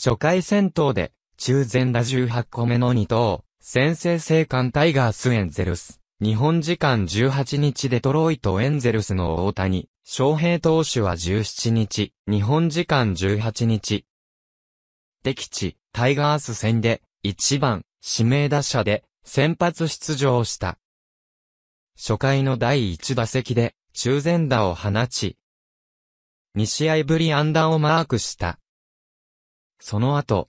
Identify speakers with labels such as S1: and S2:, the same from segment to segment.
S1: 初回戦闘で、中前打18個目の2等、先制生還タイガースエンゼルス。日本時間18日デトロイトエンゼルスの大谷、翔平投手は17日、日本時間18日。敵地、タイガース戦で、1番、指名打者で、先発出場した。初回の第1打席で、中前打を放ち、2試合ぶり安打をマークした。その後、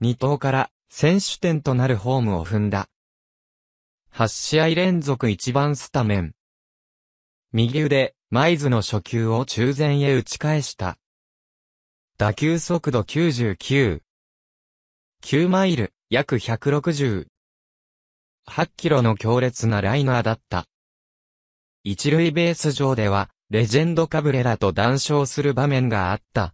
S1: 二頭から選手点となるホームを踏んだ。八試合連続一番スタメン。右腕、マイズの初球を中前へ打ち返した。打球速度99。9マイル、約160。8キロの強烈なライナーだった。一塁ベース上では、レジェンドカブレラと談笑する場面があった。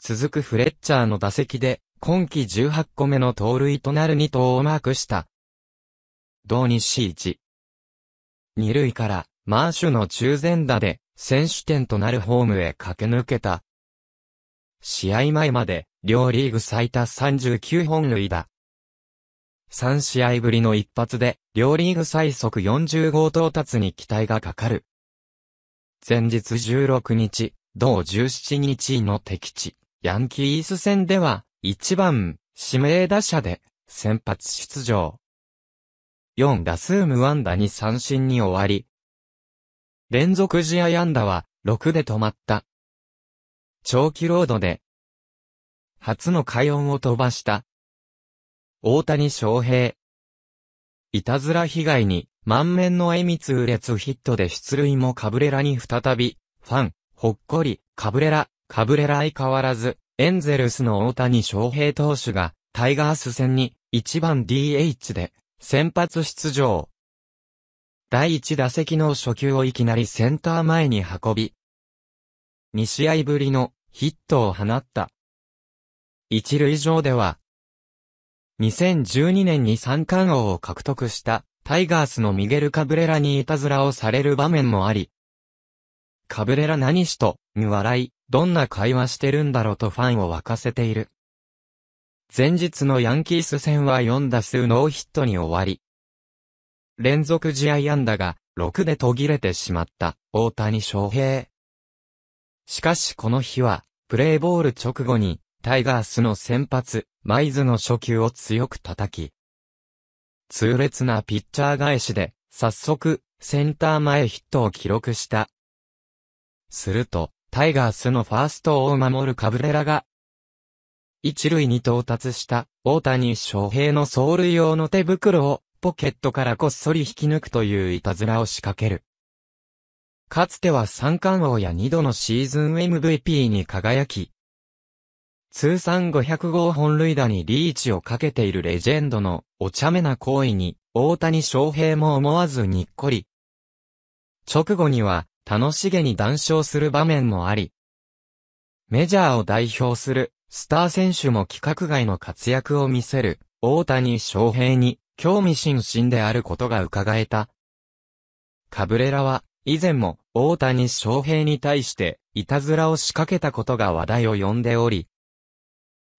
S1: 続くフレッチャーの打席で、今季18個目の盗塁となる2投をマークした。同日市一。二塁から、マーシュの中前打で、選手点となるホームへ駆け抜けた。試合前まで、両リーグ最多39本塁打。3試合ぶりの一発で、両リーグ最速40号到達に期待がかかる。前日16日、同17日の敵地。ヤンキース戦では、1番、指名打者で、先発出場。4打数無安打に三振に終わり、連続試合安打は、6で止まった。長期ロードで、初の快音を飛ばした。大谷翔平。いたずら被害に、満面の笑み痛烈ヒットで出塁もカブレラに再び、ファン、ほっこり、カブレラ、カブレラ相変わらず、エンゼルスの大谷翔平投手が、タイガース戦に、1番 DH で、先発出場。第1打席の初球をいきなりセンター前に運び、2試合ぶりのヒットを放った。一塁上では、2012年に三冠王を獲得したタイガースのミゲル・カブレラにいたずらをされる場面もあり、カブレラ何しと、に笑い、どんな会話してるんだろうとファンを沸かせている。前日のヤンキース戦は4打数ノーヒットに終わり、連続試合安打が6で途切れてしまった大谷翔平。しかしこの日は、プレーボール直後に、タイガースの先発、マイズの初球を強く叩き、痛烈なピッチャー返しで、早速、センター前ヒットを記録したすると、タイガースのファーストを守るカブレラが、一塁に到達した大谷翔平の走塁用の手袋をポケットからこっそり引き抜くといういたずらを仕掛ける。かつては三冠王や二度のシーズン MVP に輝き、通算500号本塁打にリーチをかけているレジェンドのお茶目な行為に大谷翔平も思わずにっこり。直後には楽しげに談笑する場面もあり、メジャーを代表するスター選手も規格外の活躍を見せる大谷翔平に興味津々であることが伺えた。カブレラは以前も大谷翔平に対していたずらを仕掛けたことが話題を呼んでおり、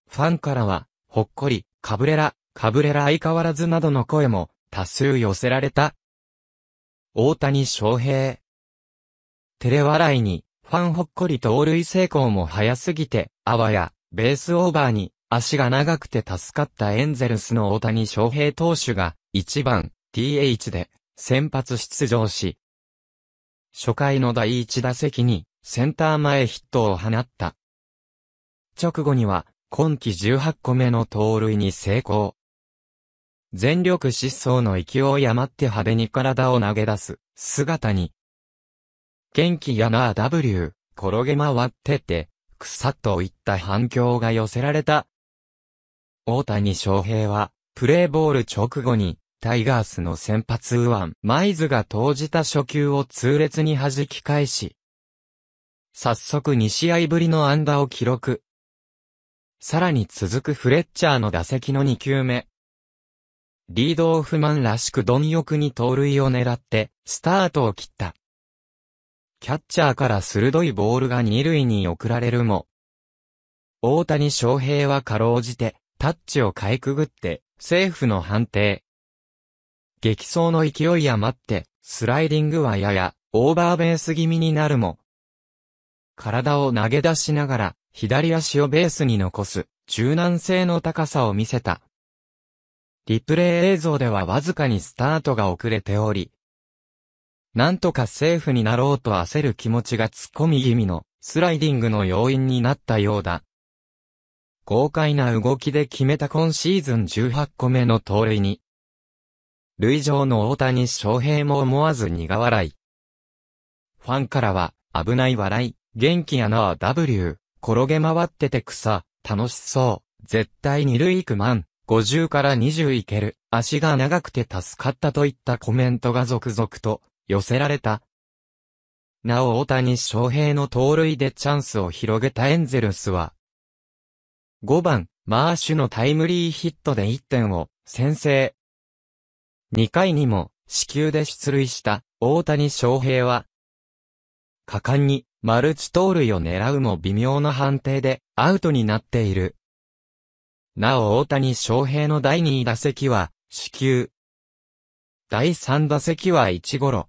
S1: ファンからはほっこり、カブレラ、カブレラ相変わらずなどの声も多数寄せられた。大谷翔平、照れ笑いに、ファンほっこり盗塁成功も早すぎて、あわや、ベースオーバーに、足が長くて助かったエンゼルスの大谷翔平投手が、1番、TH で、先発出場し、初回の第1打席に、センター前ヒットを放った。直後には、今季18個目の盗塁に成功。全力疾走の勢い余って派手に体を投げ出す姿に元気やなあ W、転げ回ってて、くさっといった反響が寄せられた。大谷翔平は、プレーボール直後に、タイガースの先発右腕、マイズが投じた初球を痛烈に弾き返し、早速2試合ぶりの安打を記録。さらに続くフレッチャーの打席の2球目。リードオフマンらしく貪欲に盗塁を狙って、スタートを切った。キャッチャーから鋭いボールが二塁に送られるも、大谷翔平はかろうじて、タッチをかいくぐって、セーフの判定。激走の勢い余って、スライディングはやや、オーバーベース気味になるも、体を投げ出しながら、左足をベースに残す、柔軟性の高さを見せた。リプレイ映像ではわずかにスタートが遅れており、なんとかセーフになろうと焦る気持ちが突っ込み気味のスライディングの要因になったようだ。豪快な動きで決めた今シーズン18個目の盗塁に、塁上の大谷翔平も思わず苦笑い。ファンからは、危ない笑い、元気やなぁ W、転げ回ってて草、楽しそう、絶対二塁行くまん、50から20いける、足が長くて助かったといったコメントが続々と寄せられた。なお大谷翔平の盗塁でチャンスを広げたエンゼルスは、5番、マーシュのタイムリーヒットで1点を先制。2回にも、死球で出塁した大谷翔平は、果敢にマルチ盗塁を狙うも微妙な判定でアウトになっている。なお大谷翔平の第2打席は、死球。第3打席は1ゴロ。